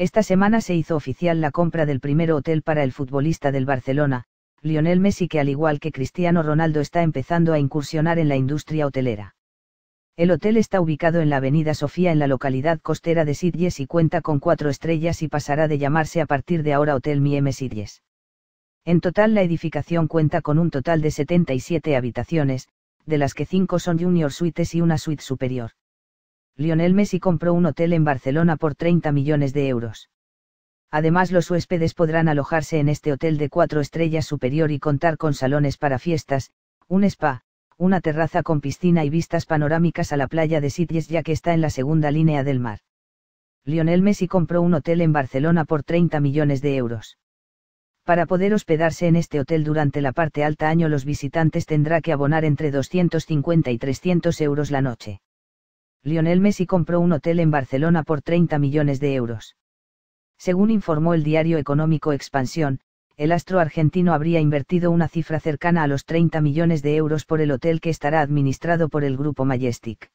Esta semana se hizo oficial la compra del primer hotel para el futbolista del Barcelona, Lionel Messi que al igual que Cristiano Ronaldo está empezando a incursionar en la industria hotelera. El hotel está ubicado en la Avenida Sofía en la localidad costera de Sitges y cuenta con cuatro estrellas y pasará de llamarse a partir de ahora Hotel Miem Sitges. En total la edificación cuenta con un total de 77 habitaciones, de las que cinco son junior suites y una suite superior. Lionel Messi compró un hotel en Barcelona por 30 millones de euros. Además, los huéspedes podrán alojarse en este hotel de cuatro estrellas superior y contar con salones para fiestas, un spa, una terraza con piscina y vistas panorámicas a la playa de Sitges ya que está en la segunda línea del mar. Lionel Messi compró un hotel en Barcelona por 30 millones de euros. Para poder hospedarse en este hotel durante la parte alta año los visitantes tendrá que abonar entre 250 y 300 euros la noche. Lionel Messi compró un hotel en Barcelona por 30 millones de euros. Según informó el diario económico Expansión, el astro argentino habría invertido una cifra cercana a los 30 millones de euros por el hotel que estará administrado por el grupo Majestic.